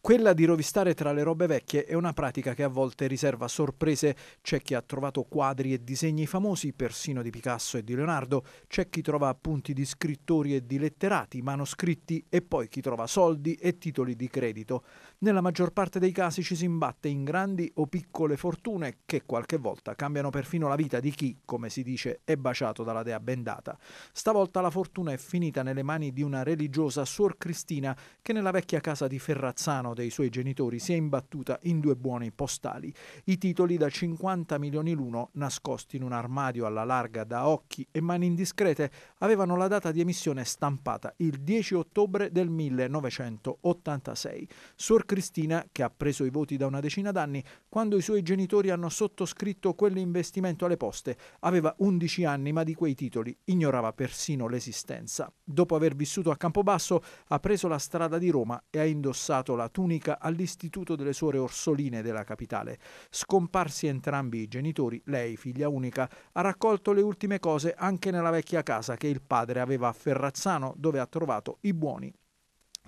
Quella di rovistare tra le robe vecchie è una pratica che a volte riserva sorprese. C'è chi ha trovato quadri e disegni famosi, persino di Picasso e di Leonardo, c'è chi trova appunti di scrittori e di letterati, manoscritti e poi chi trova soldi e titoli di credito. Nella maggior parte dei casi ci si imbatte in grandi o piccole fortune che qualche volta cambiano perfino la vita di chi, come si dice, è baciato dalla dea bendata. Stavolta la fortuna è finita nelle mani di una religiosa suor Cristina che nella vecchia casa di Ferrazzano mano dei suoi genitori si è imbattuta in due buoni postali, i titoli da 50 milioni l'uno nascosti in un armadio alla larga da occhi e mani indiscrete avevano la data di emissione stampata il 10 ottobre del 1986. Suor Cristina, che ha preso i voti da una decina d'anni, quando i suoi genitori hanno sottoscritto quell'investimento alle poste, aveva 11 anni ma di quei titoli ignorava persino l'esistenza. Dopo aver vissuto a Campobasso ha preso la strada di Roma e ha indossato la tunica all'istituto delle suore orsoline della capitale. Scomparsi entrambi i genitori, lei, figlia unica, ha raccolto le ultime cose anche nella vecchia casa che il padre aveva a Ferrazzano, dove ha trovato i buoni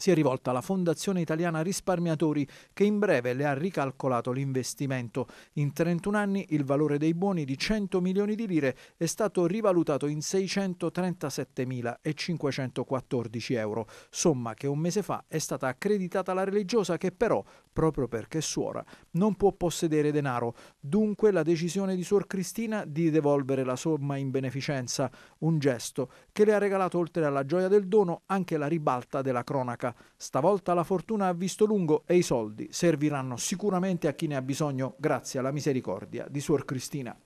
si è rivolta alla Fondazione Italiana Risparmiatori che in breve le ha ricalcolato l'investimento. In 31 anni il valore dei buoni di 100 milioni di lire è stato rivalutato in 637.514 euro, somma che un mese fa è stata accreditata alla religiosa che però proprio perché suora, non può possedere denaro. Dunque la decisione di Suor Cristina di devolvere la somma in beneficenza, un gesto che le ha regalato oltre alla gioia del dono anche la ribalta della cronaca. Stavolta la fortuna ha visto lungo e i soldi serviranno sicuramente a chi ne ha bisogno grazie alla misericordia di Suor Cristina.